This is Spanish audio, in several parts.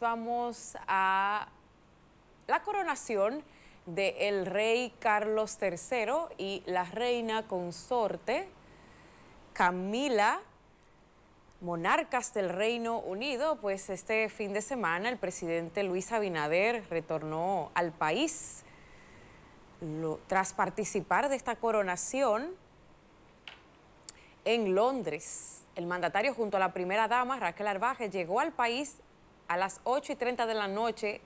vamos a la coronación del rey Carlos III y la reina consorte Camila, monarcas del Reino Unido, pues este fin de semana el presidente Luis Abinader retornó al país tras participar de esta coronación en Londres. El mandatario junto a la primera dama Raquel Arbaje llegó al país a las 8 y 30 de la noche,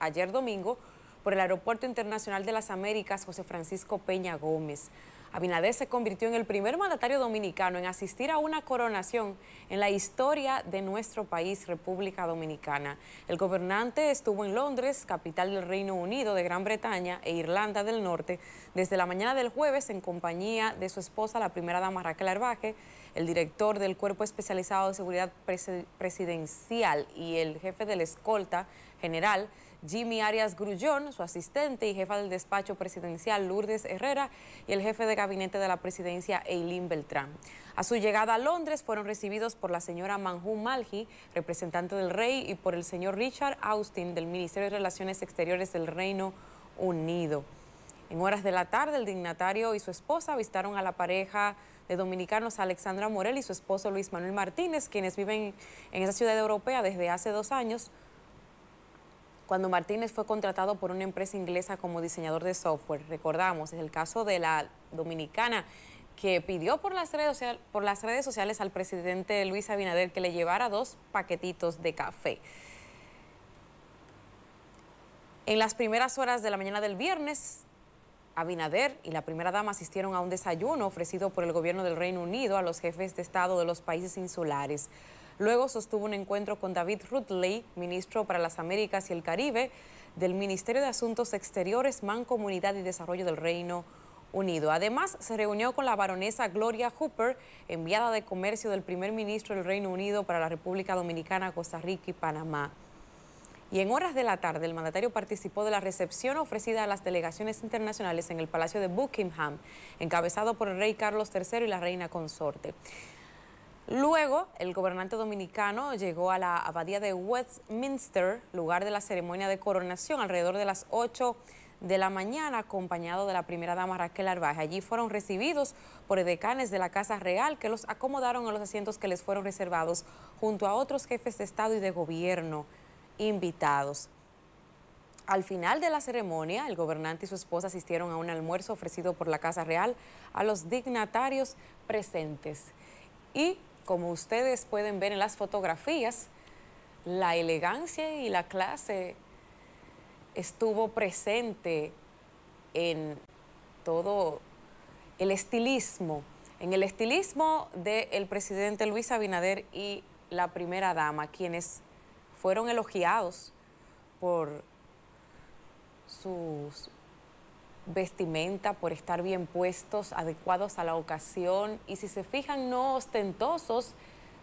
ayer domingo, por el Aeropuerto Internacional de las Américas José Francisco Peña Gómez. Abinader se convirtió en el primer mandatario dominicano en asistir a una coronación en la historia de nuestro país, República Dominicana. El gobernante estuvo en Londres, capital del Reino Unido, de Gran Bretaña e Irlanda del Norte, desde la mañana del jueves en compañía de su esposa, la primera dama Raquel Arbaje, el director del Cuerpo Especializado de Seguridad Presidencial y el jefe de la escolta, general Jimmy Arias Grullón, su asistente y jefa del despacho presidencial Lourdes Herrera y el jefe de gabinete de la presidencia Eileen Beltrán. A su llegada a Londres fueron recibidos por la señora Manju Malhi, representante del rey, y por el señor Richard Austin del Ministerio de Relaciones Exteriores del Reino Unido. En horas de la tarde, el dignatario y su esposa visitaron a la pareja de dominicanos Alexandra Morel y su esposo Luis Manuel Martínez, quienes viven en esa ciudad europea desde hace dos años cuando Martínez fue contratado por una empresa inglesa como diseñador de software. Recordamos, es el caso de la dominicana que pidió por las, redes sociales, por las redes sociales al presidente Luis Abinader que le llevara dos paquetitos de café. En las primeras horas de la mañana del viernes, Abinader y la primera dama asistieron a un desayuno ofrecido por el gobierno del Reino Unido a los jefes de Estado de los países insulares. Luego sostuvo un encuentro con David Rutley, ministro para las Américas y el Caribe del Ministerio de Asuntos Exteriores, Mancomunidad y Desarrollo del Reino Unido. Además, se reunió con la baronesa Gloria Hooper, enviada de comercio del primer ministro del Reino Unido para la República Dominicana, Costa Rica y Panamá. Y en horas de la tarde, el mandatario participó de la recepción ofrecida a las delegaciones internacionales en el Palacio de Buckingham, encabezado por el rey Carlos III y la reina consorte. Luego, el gobernante dominicano llegó a la abadía de Westminster, lugar de la ceremonia de coronación, alrededor de las 8 de la mañana, acompañado de la primera dama Raquel Arbaje. Allí fueron recibidos por edecanes de la Casa Real, que los acomodaron en los asientos que les fueron reservados, junto a otros jefes de Estado y de Gobierno invitados. Al final de la ceremonia, el gobernante y su esposa asistieron a un almuerzo ofrecido por la Casa Real a los dignatarios presentes. Y como ustedes pueden ver en las fotografías, la elegancia y la clase estuvo presente en todo el estilismo, en el estilismo del presidente Luis Abinader y la primera dama, quienes fueron elogiados por sus vestimenta, por estar bien puestos, adecuados a la ocasión y si se fijan no ostentosos,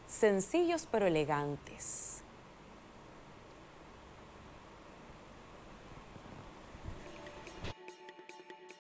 sencillos pero elegantes.